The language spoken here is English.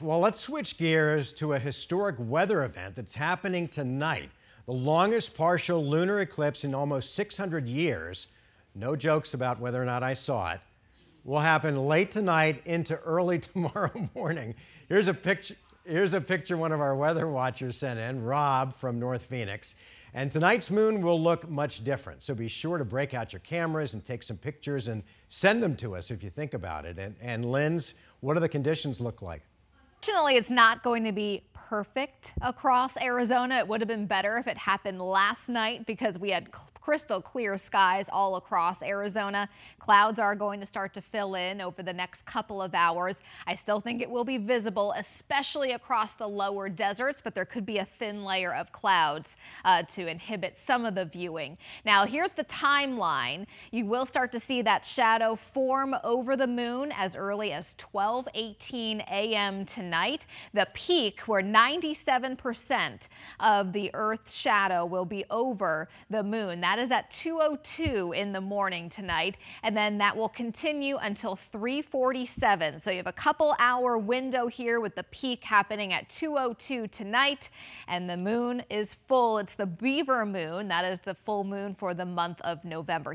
Well, let's switch gears to a historic weather event that's happening tonight. The longest partial lunar eclipse in almost 600 years. No jokes about whether or not I saw it. Will happen late tonight into early tomorrow morning. Here's a picture. Here's a picture one of our weather watchers sent in, Rob from North Phoenix. And tonight's moon will look much different. So be sure to break out your cameras and take some pictures and send them to us if you think about it. And, and Lens, what do the conditions look like? Unfortunately, it's not going to be perfect across Arizona. It would have been better if it happened last night because we had crystal clear skies all across Arizona. Clouds are going to start to fill in over the next couple of hours. I still think it will be visible, especially across the lower deserts, but there could be a thin layer of clouds uh, to inhibit some of the viewing. Now here's the timeline. You will start to see that shadow form over the moon as early as 12:18 a.m. tonight. The peak where 97% of the Earth's shadow will be over the moon. That is at 2.02 in the morning tonight, and then that will continue until 3.47. So you have a couple hour window here with the peak happening at 2.02 tonight, and the moon is full. It's the beaver moon. That is the full moon for the month of November.